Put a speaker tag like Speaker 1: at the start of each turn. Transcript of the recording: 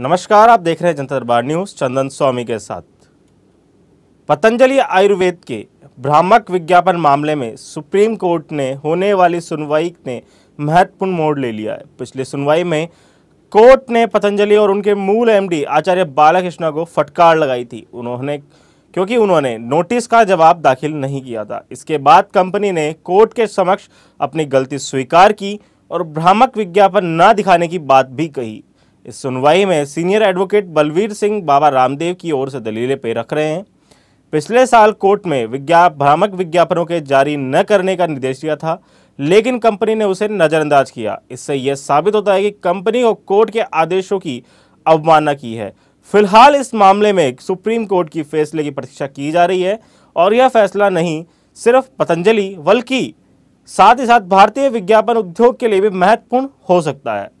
Speaker 1: नमस्कार आप देख रहे हैं जनता दरबार न्यूज चंदन स्वामी के साथ पतंजलि आयुर्वेद के भ्रामक विज्ञापन मामले में सुप्रीम कोर्ट ने होने वाली सुनवाई ने महत्वपूर्ण मोड़ ले लिया है पिछले सुनवाई में कोर्ट ने पतंजलि और उनके मूल एमडी आचार्य बालाकृष्णा को फटकार लगाई थी उन्होंने क्योंकि उन्होंने नोटिस का जवाब दाखिल नहीं किया था इसके बाद कंपनी ने कोर्ट के समक्ष अपनी गलती स्वीकार की और भ्रामक विज्ञापन न दिखाने की बात भी कही इस सुनवाई में सीनियर एडवोकेट बलवीर सिंह बाबा रामदेव की ओर से दलीलें पे रख रहे हैं पिछले साल कोर्ट में विज्ञाप भ्रामक विज्ञापनों के जारी न करने का निर्देश दिया था लेकिन कंपनी ने उसे नज़रअंदाज किया इससे यह साबित होता है कि कंपनी को कोर्ट के आदेशों की अवमानना की है फिलहाल इस मामले में सुप्रीम कोर्ट की फैसले की प्रतीक्षा की जा रही है और यह फैसला नहीं सिर्फ पतंजलि बल्कि साथ ही साथ भारतीय विज्ञापन उद्योग के लिए भी महत्वपूर्ण हो सकता है